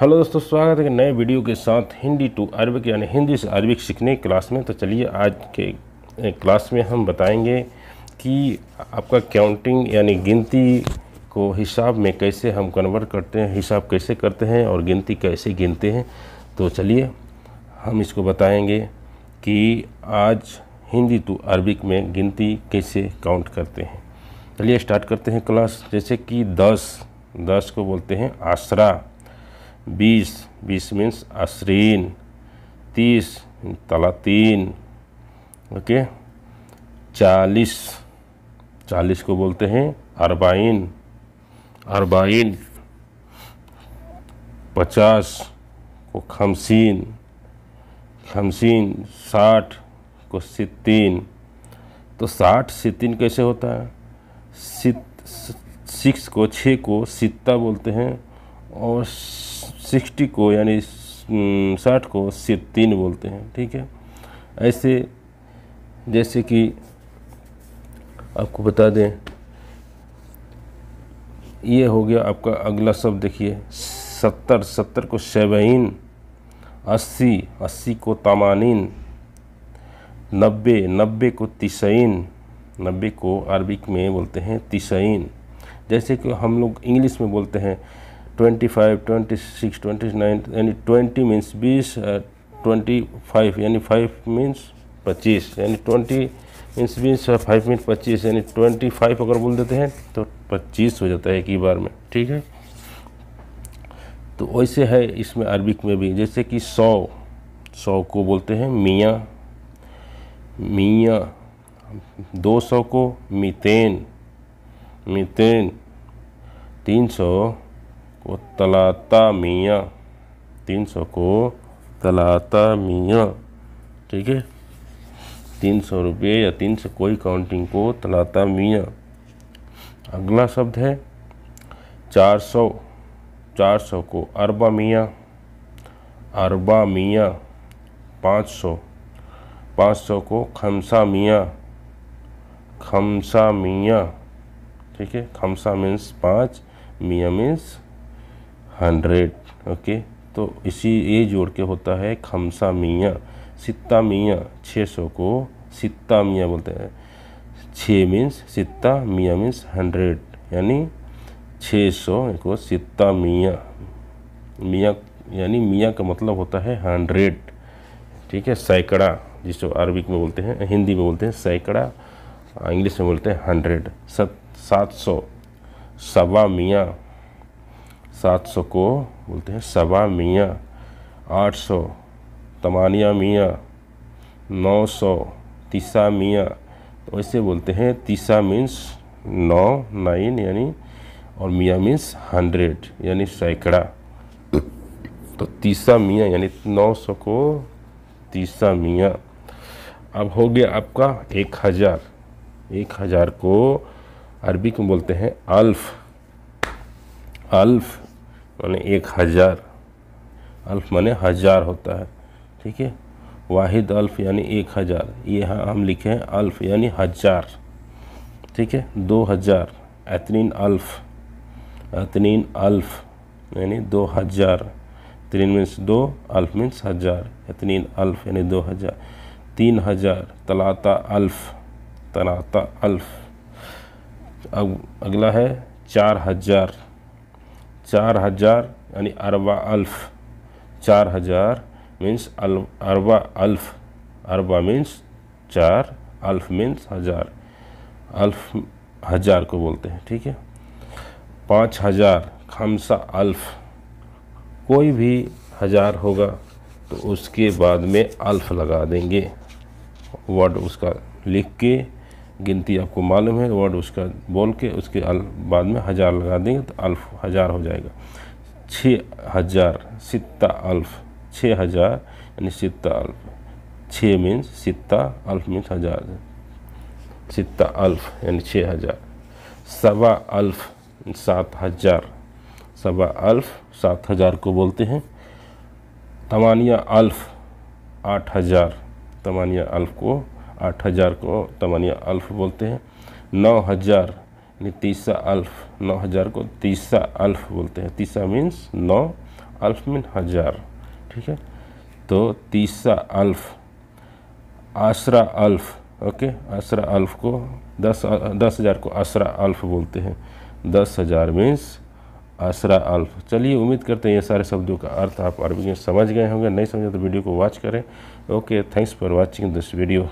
hello दोस्तों स्वागत है कि नए वीडियो के साथ हिंदी टू अरबिक यानी हिंदी से अरबिक सीखने क्लास में तो चलिए आज के क्लास में हम बताएंगे कि आपका काउंटिंग यानी गिनती को हिसाब में कैसे हम कन्वर्ट करते हैं हिसाब कैसे करते हैं और गिनती कैसे गिनते हैं तो चलिए हम इसको बताएंगे कि आज हिंदी टू अरबिक में गिनती कैसे काउंट करते हैं चलिए स्टार्ट करते हैं क्लास जैसे कि दस दस को बोलते हैं आसरा बीस बीस मीन्स असरीन तीस तलातीन ओके चालीस चालीस को बोलते हैं अरबाइन अरबाइन पचास को खमसीन खमसीन साठ को सित्तीन तो साठ सित्तीन कैसे होता है सित सिक्स को छः को सित्ता बोलते हैं और सिक्सटी को यानी साठ को सिर तीन बोलते हैं ठीक है ऐसे जैसे कि आपको बता दें ये हो गया आपका अगला शब्द देखिए सत्तर सत्तर को शबीन अस्सी अस्सी को तमानीन नब्बे नब्बे को तिसैन नब्बे को अरबिक में बोलते हैं तिसैन जैसे कि हम लोग इंग्लिश में बोलते हैं twenty twenty five six twenty nine यानी ट्वेंटी मीन्स बीस ट्वेंटी फाइव यानी फाइव मीन्स पच्चीस यानी ट्वेंटी मीन्स बीस फाइव मीन्स पच्चीस यानी ट्वेंटी फाइव अगर बोल देते हैं तो पच्चीस हो जाता है एक ही बार में ठीक है तो वैसे है इसमें अरबिक में भी जैसे कि सौ सौ को बोलते हैं मियाँ मियाँ दो सौ को मितेन मितेन तीन सौ को तलाता मियाँ तीन सौ को तलाता मियाँ ठीक है तीन सौ रुपये या तीन सौ कोई काउंटिंग को तलाता मियाँ अगला शब्द है चार सौ चार सौ को अरबा मियाँ अरबा मियाँ पाँच सौ पाँच सौ को खमसा मियाँ खमसा मियाँ ठीक है खमसा मीन्स पाँच मियाँ मीन्स हंड्रेड ओके तो इसी ये जोड़ के होता है खमसा मियाँ सित्ता मियाँ छः सौ को सित्ता मियाँ बोलते हैं छः मीन्स सित्ता मियाँ मीन्स हंड्रेड यानी छः सौ को सित्ता मियाँ मियाँ यानी मियाँ का मतलब होता है हंड्रेड ठीक है सैकड़ा जिसको अरबिक में बोलते हैं हिंदी में बोलते हैं सैकड़ा इंग्लिश में बोलते हैं हंड्रेड सत सात सौ सवा मियाँ सात सौ को बोलते हैं सवा मियाँ आठ सौ तमानिया मियाँ नौ सौ तीसा मियाँ तो ऐसे बोलते हैं तीसा मीन्स नौ नाइन यानी और मियाँ मीन्स हंड्रेड यानी सैकड़ा तो तीसा मियाँ यानी नौ सौ को तीसा मियाँ अब हो गया आपका एक हज़ार एक हज़ार को अरबी को बोलते हैं अल्फ अल्फ मैंने एक हज़ार अल्फ मैंने हज़ार होता है ठीक है वाहिद अल्फ यानी एक हज़ार ये हाँ हम लिखे हैं अल्फ यानी हज़ार ठीक है दो हज़ार एतरीन अल्फ अतनीन अल्फ यानी दो हज़ार तीन मीन्स दो अल्फ मीन्स हज़ार तीन अल्फ यानी दो हज़ार तीन हज़ार तलाता अल्फ तलाता अल्फ अब अगला है चार हज़ार चार हज़ार यानी अरबा अल्फ चार हज़ार मीन्स अरबा अल्फ अरबा मीन्स चार अल्फ मीन्स हज़ार अल्फ हज़ार को बोलते हैं ठीक है पाँच हज़ार खमसा अल्फ कोई भी हज़ार होगा तो उसके बाद में अल्फ लगा देंगे वर्ड उसका लिख के गिनती आपको मालूम है वर्ड उसका बोल के उसके अल बाद में हज़ार लगा देंगे तो अल्फ हज़ार हो जाएगा छः हज़ार सित्ता अल्फ छः हज़ार यानी सित्ता अल्फ छः मीन्स सित्ता अल्फ मीन्स हज़ार सित्ता अल्फ यानी छः हज़ार सवा अल्फ सात हज़ार सवा अल्फ सात हज़ार को बोलते हैं तमानिया अल्फ आठ हज़ार तमानिया अल्फ को आठ हज़ार को तमानिया अल्फ बोलते हैं नौ हज़ार यानी तीसा अल्फ नौ हज़ार को तीसा अल्फ बोलते हैं तीसा मीन्स नौ अल्फ मीन हज़ार ठीक है तो तीसा अल्फ आसरा अल्फ ओके आसरा अल्फ को दस दस हज़ार को आसरा अल्फ बोलते हैं दस हज़ार मीन्स आसरा अल्फ चलिए उम्मीद करते हैं ये सारे शब्दों का अर्थ आप अरबी में समझ गए होंगे नहीं समझे तो वीडियो को वॉच करें okay thanks for watching this video